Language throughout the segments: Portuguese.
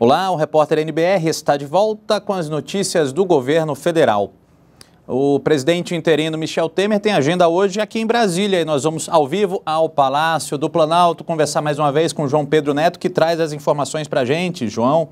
Olá, o repórter NBR está de volta com as notícias do governo federal. O presidente interino Michel Temer tem agenda hoje aqui em Brasília e nós vamos ao vivo ao Palácio do Planalto conversar mais uma vez com João Pedro Neto, que traz as informações para a gente. João.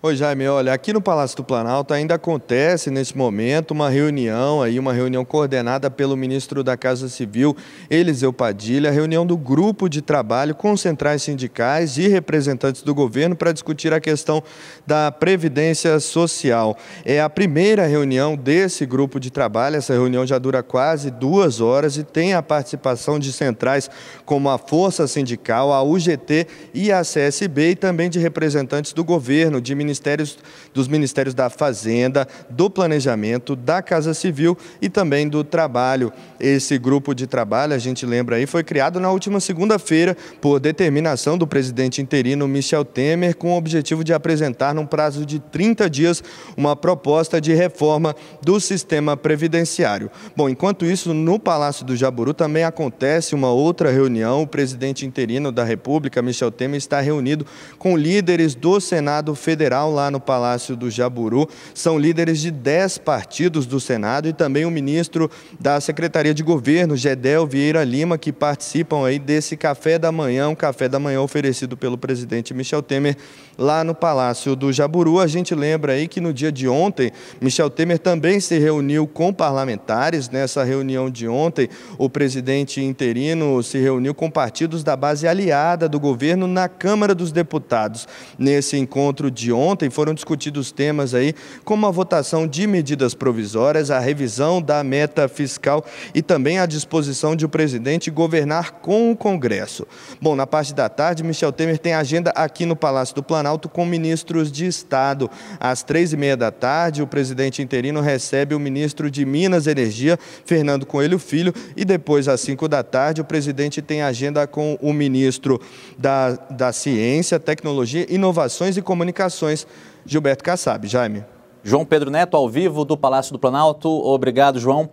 Oi, Jaime, olha, aqui no Palácio do Planalto ainda acontece nesse momento uma reunião aí, uma reunião coordenada pelo ministro da Casa Civil, Eliseu Padilha, reunião do grupo de trabalho com centrais sindicais e representantes do governo para discutir a questão da previdência social. É a primeira reunião desse grupo de trabalho, essa reunião já dura quase duas horas e tem a participação de centrais como a Força Sindical, a UGT e a CSB e também de representantes do governo, de ministérios ministérios, dos ministérios da Fazenda, do Planejamento, da Casa Civil e também do Trabalho. Esse grupo de trabalho, a gente lembra aí, foi criado na última segunda-feira por determinação do presidente interino Michel Temer, com o objetivo de apresentar, num prazo de 30 dias, uma proposta de reforma do sistema previdenciário. Bom, enquanto isso, no Palácio do Jaburu também acontece uma outra reunião. O presidente interino da República, Michel Temer, está reunido com líderes do Senado Federal lá no Palácio do Jaburu. São líderes de 10 partidos do Senado e também o ministro da Secretaria de Governo, Gedel Vieira Lima, que participam aí desse café da manhã, um café da manhã oferecido pelo presidente Michel Temer lá no Palácio do Jaburu. A gente lembra aí que no dia de ontem, Michel Temer também se reuniu com parlamentares. Nessa reunião de ontem, o presidente interino se reuniu com partidos da base aliada do governo na Câmara dos Deputados. Nesse encontro de ontem, ontem foram discutidos temas aí, como a votação de medidas provisórias, a revisão da meta fiscal e também a disposição de o presidente governar com o Congresso. Bom, na parte da tarde, Michel Temer tem agenda aqui no Palácio do Planalto com ministros de Estado. Às três e meia da tarde, o presidente interino recebe o ministro de Minas e Energia, Fernando Coelho Filho, e depois, às cinco da tarde, o presidente tem agenda com o ministro da, da Ciência, Tecnologia, Inovações e Comunicações, informações, Gilberto Kassab. Jaime. João Pedro Neto, ao vivo do Palácio do Planalto. Obrigado, João.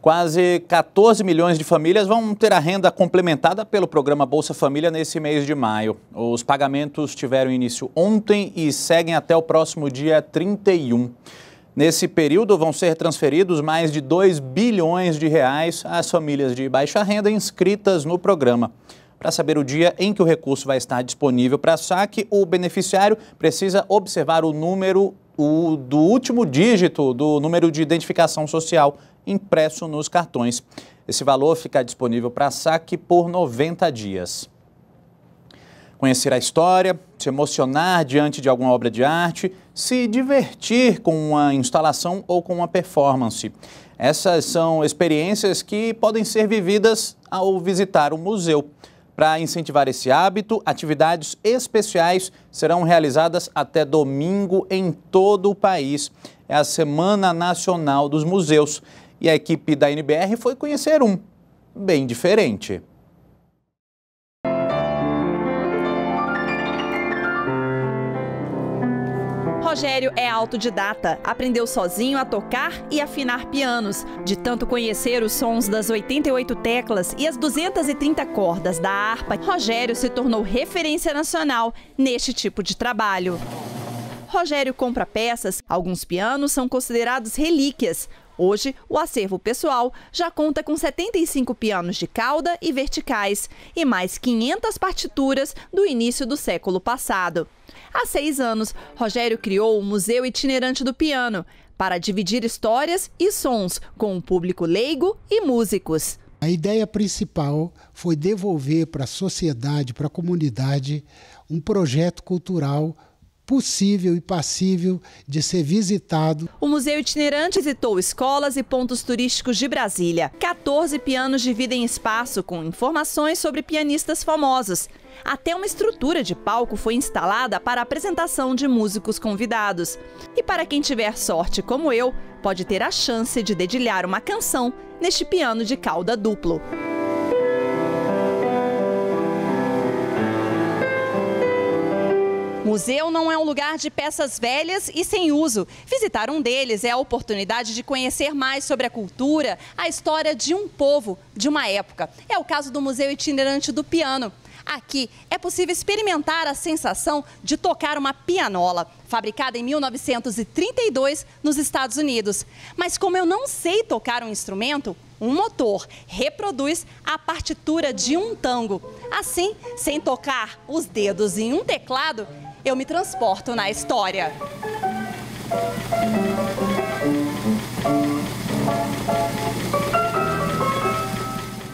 Quase 14 milhões de famílias vão ter a renda complementada pelo programa Bolsa Família nesse mês de maio. Os pagamentos tiveram início ontem e seguem até o próximo dia 31. Nesse período vão ser transferidos mais de 2 bilhões de reais às famílias de baixa renda inscritas no programa. Para saber o dia em que o recurso vai estar disponível para saque, o beneficiário precisa observar o número o, do último dígito do número de identificação social impresso nos cartões. Esse valor fica disponível para saque por 90 dias. Conhecer a história, se emocionar diante de alguma obra de arte, se divertir com uma instalação ou com uma performance. Essas são experiências que podem ser vividas ao visitar o museu. Para incentivar esse hábito, atividades especiais serão realizadas até domingo em todo o país. É a Semana Nacional dos Museus e a equipe da NBR foi conhecer um, bem diferente. Rogério é autodidata, aprendeu sozinho a tocar e afinar pianos. De tanto conhecer os sons das 88 teclas e as 230 cordas da harpa, Rogério se tornou referência nacional neste tipo de trabalho. Rogério compra peças, alguns pianos são considerados relíquias. Hoje, o acervo pessoal já conta com 75 pianos de cauda e verticais e mais 500 partituras do início do século passado. Há seis anos, Rogério criou o Museu Itinerante do Piano para dividir histórias e sons com o público leigo e músicos. A ideia principal foi devolver para a sociedade, para a comunidade, um projeto cultural possível e passível de ser visitado. O Museu Itinerante visitou escolas e pontos turísticos de Brasília. 14 pianos dividem espaço com informações sobre pianistas famosos. Até uma estrutura de palco foi instalada para a apresentação de músicos convidados. E para quem tiver sorte como eu, pode ter a chance de dedilhar uma canção neste piano de cauda duplo. Museu não é um lugar de peças velhas e sem uso. Visitar um deles é a oportunidade de conhecer mais sobre a cultura, a história de um povo, de uma época. É o caso do Museu Itinerante do Piano. Aqui é possível experimentar a sensação de tocar uma pianola, fabricada em 1932 nos Estados Unidos. Mas como eu não sei tocar um instrumento, um motor reproduz a partitura de um tango. Assim, sem tocar os dedos em um teclado, eu me transporto na história.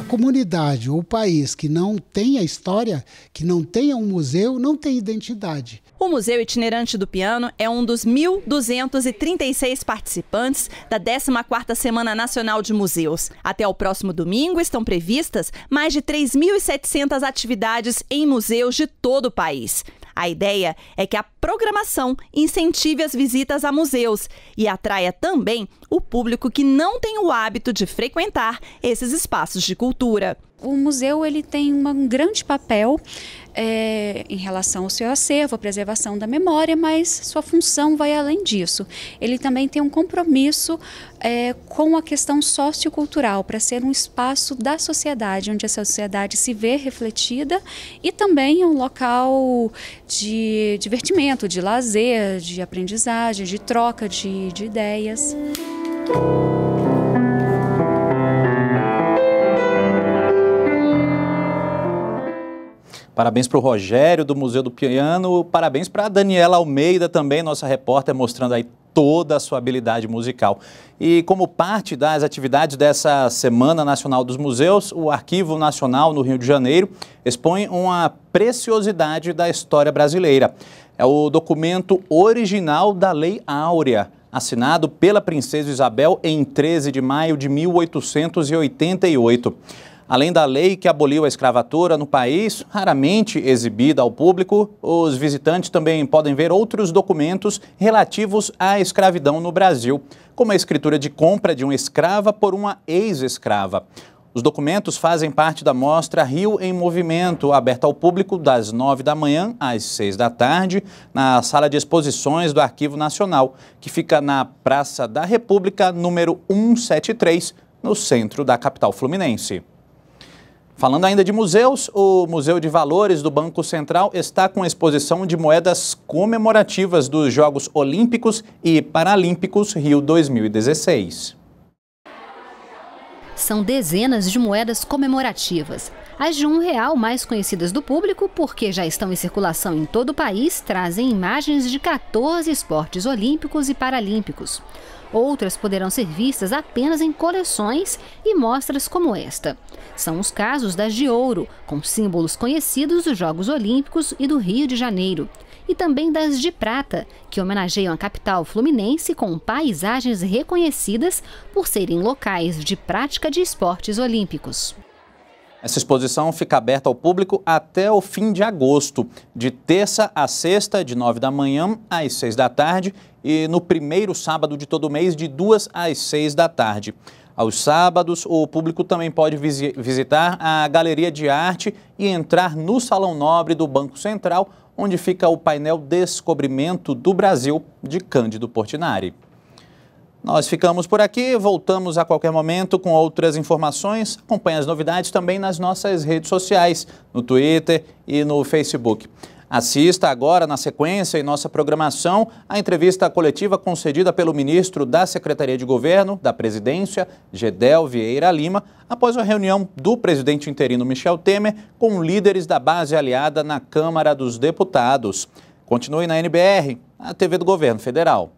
A comunidade ou país que não tem a história, que não tenha um museu, não tem identidade. O Museu Itinerante do Piano é um dos 1.236 participantes da 14ª Semana Nacional de Museus. Até o próximo domingo estão previstas mais de 3.700 atividades em museus de todo o país. A ideia é que a programação incentive as visitas a museus e atraia também o público que não tem o hábito de frequentar esses espaços de cultura. O museu ele tem uma, um grande papel é, em relação ao seu acervo, à preservação da memória, mas sua função vai além disso. Ele também tem um compromisso é, com a questão sociocultural, para ser um espaço da sociedade, onde a sociedade se vê refletida e também é um local de divertimento, de lazer, de aprendizagem, de troca de, de ideias. Parabéns para o Rogério do Museu do Piano, parabéns para a Daniela Almeida também, nossa repórter, mostrando aí toda a sua habilidade musical. E como parte das atividades dessa Semana Nacional dos Museus, o Arquivo Nacional no Rio de Janeiro expõe uma preciosidade da história brasileira. É o documento original da Lei Áurea, assinado pela Princesa Isabel em 13 de maio de 1888. Além da lei que aboliu a escravatura no país, raramente exibida ao público, os visitantes também podem ver outros documentos relativos à escravidão no Brasil, como a escritura de compra de uma escrava por uma ex-escrava. Os documentos fazem parte da mostra Rio em Movimento, aberta ao público das 9 da manhã às 6 da tarde, na Sala de Exposições do Arquivo Nacional, que fica na Praça da República, número 173, no centro da capital fluminense. Falando ainda de museus, o Museu de Valores do Banco Central está com exposição de moedas comemorativas dos Jogos Olímpicos e Paralímpicos Rio 2016. São dezenas de moedas comemorativas. As de um real, mais conhecidas do público, porque já estão em circulação em todo o país, trazem imagens de 14 esportes olímpicos e paralímpicos. Outras poderão ser vistas apenas em coleções e mostras como esta. São os casos das de ouro, com símbolos conhecidos dos Jogos Olímpicos e do Rio de Janeiro e também das de prata, que homenageiam a capital fluminense com paisagens reconhecidas por serem locais de prática de esportes olímpicos. Essa exposição fica aberta ao público até o fim de agosto, de terça a sexta, de 9 da manhã às 6 da tarde e no primeiro sábado de todo mês, de 2 às 6 da tarde. Aos sábados, o público também pode visitar a Galeria de Arte e entrar no Salão Nobre do Banco Central onde fica o painel Descobrimento do Brasil de Cândido Portinari. Nós ficamos por aqui, voltamos a qualquer momento com outras informações. Acompanhe as novidades também nas nossas redes sociais, no Twitter e no Facebook. Assista agora, na sequência, em nossa programação, a entrevista coletiva concedida pelo ministro da Secretaria de Governo da Presidência, Gedel Vieira Lima, após a reunião do presidente interino Michel Temer com líderes da base aliada na Câmara dos Deputados. Continue na NBR, a TV do Governo Federal.